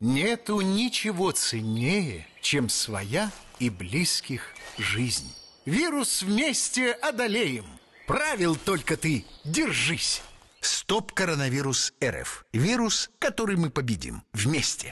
Нету ничего ценнее, чем своя и близких жизнь. Вирус вместе одолеем. Правил только ты, держись. Стоп коронавирус РФ. Вирус, который мы победим вместе.